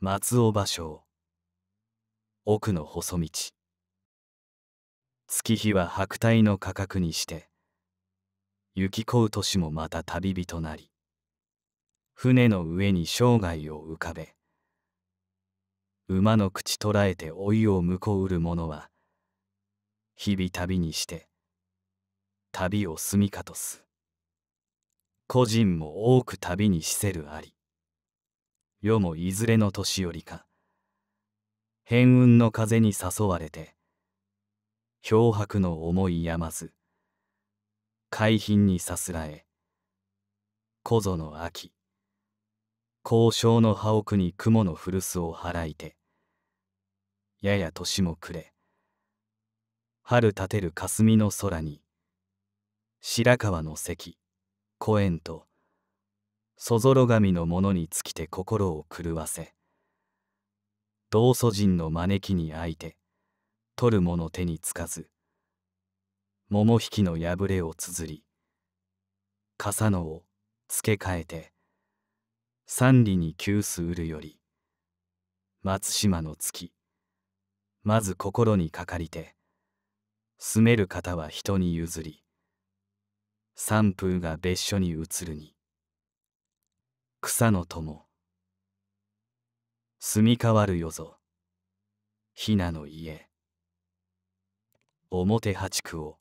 松尾芭蕉奥の細道月日は白帯の価格にして行き交う年もまた旅人なり船の上に生涯を浮かべ馬の口捉えて老いを向こう売る者は日々旅にして旅を住みかとす個人も多く旅にしせるあり世もいずれの年よりか変運の風に誘われて漂白の思いやまず海浜にさすらえこぞの秋交渉の葉奥に雲の古巣を払いてやや年も暮れ春立てる霞の空に白川の関公園とそぞろ神の者に尽きて心を狂わせ道祖人の招きにあいて取る者手につかず桃引きの破れをつづり笠野を付け替えて三里に急須うるより松島の月まず心にかかりて住める方は人に譲り三風が別所に移るに草の友住み変わるよぞひなの家表八九を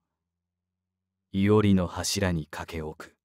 いおりの柱に駆け置く